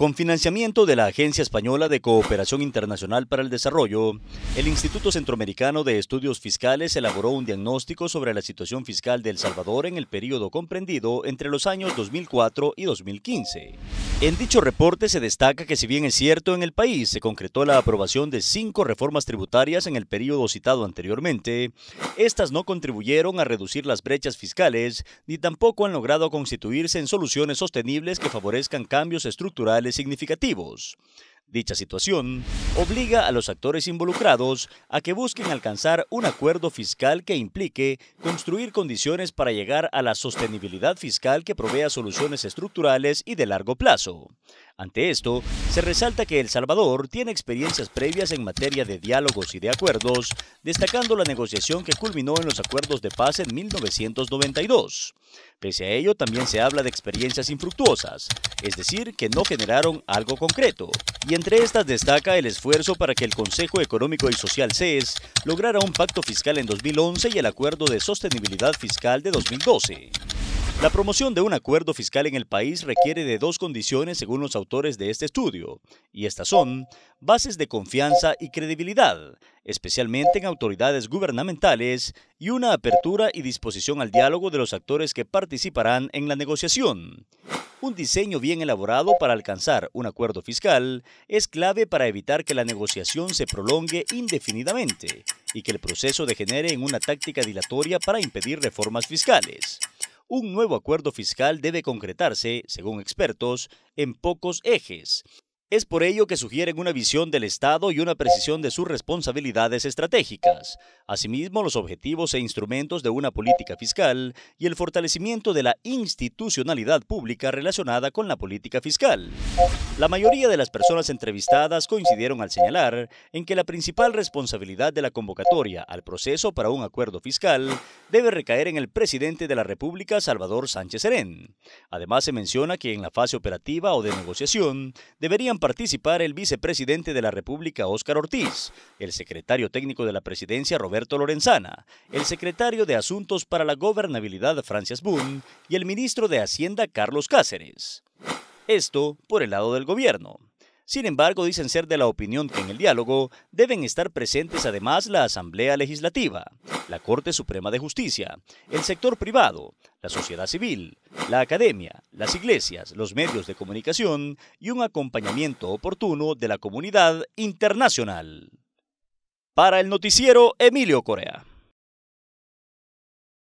Con financiamiento de la Agencia Española de Cooperación Internacional para el Desarrollo, el Instituto Centroamericano de Estudios Fiscales elaboró un diagnóstico sobre la situación fiscal de El Salvador en el periodo comprendido entre los años 2004 y 2015. En dicho reporte se destaca que si bien es cierto, en el país se concretó la aprobación de cinco reformas tributarias en el periodo citado anteriormente, estas no contribuyeron a reducir las brechas fiscales ni tampoco han logrado constituirse en soluciones sostenibles que favorezcan cambios estructurales significativos. Dicha situación obliga a los actores involucrados a que busquen alcanzar un acuerdo fiscal que implique construir condiciones para llegar a la sostenibilidad fiscal que provea soluciones estructurales y de largo plazo. Ante esto, se resalta que El Salvador tiene experiencias previas en materia de diálogos y de acuerdos, destacando la negociación que culminó en los acuerdos de paz en 1992. Pese a ello, también se habla de experiencias infructuosas, es decir, que no generaron algo concreto, y entre estas destaca el esfuerzo para que el Consejo Económico y Social CES lograra un pacto fiscal en 2011 y el Acuerdo de Sostenibilidad Fiscal de 2012. La promoción de un acuerdo fiscal en el país requiere de dos condiciones según los autores de este estudio, y estas son bases de confianza y credibilidad, especialmente en autoridades gubernamentales, y una apertura y disposición al diálogo de los actores que participarán en la negociación. Un diseño bien elaborado para alcanzar un acuerdo fiscal es clave para evitar que la negociación se prolongue indefinidamente y que el proceso degenere en una táctica dilatoria para impedir reformas fiscales un nuevo acuerdo fiscal debe concretarse, según expertos, en pocos ejes. Es por ello que sugieren una visión del Estado y una precisión de sus responsabilidades estratégicas, asimismo los objetivos e instrumentos de una política fiscal y el fortalecimiento de la institucionalidad pública relacionada con la política fiscal. La mayoría de las personas entrevistadas coincidieron al señalar en que la principal responsabilidad de la convocatoria al proceso para un acuerdo fiscal debe recaer en el presidente de la República, Salvador Sánchez Serén. Además, se menciona que en la fase operativa o de negociación deberían participar el vicepresidente de la República, Óscar Ortiz, el secretario técnico de la presidencia, Roberto Lorenzana, el secretario de Asuntos para la Gobernabilidad, Francis Boone, y el ministro de Hacienda, Carlos Cáceres. Esto por el lado del gobierno. Sin embargo, dicen ser de la opinión que en el diálogo deben estar presentes además la Asamblea Legislativa, la Corte Suprema de Justicia, el sector privado, la sociedad civil, la academia, las iglesias, los medios de comunicación y un acompañamiento oportuno de la comunidad internacional. Para el noticiero Emilio Corea.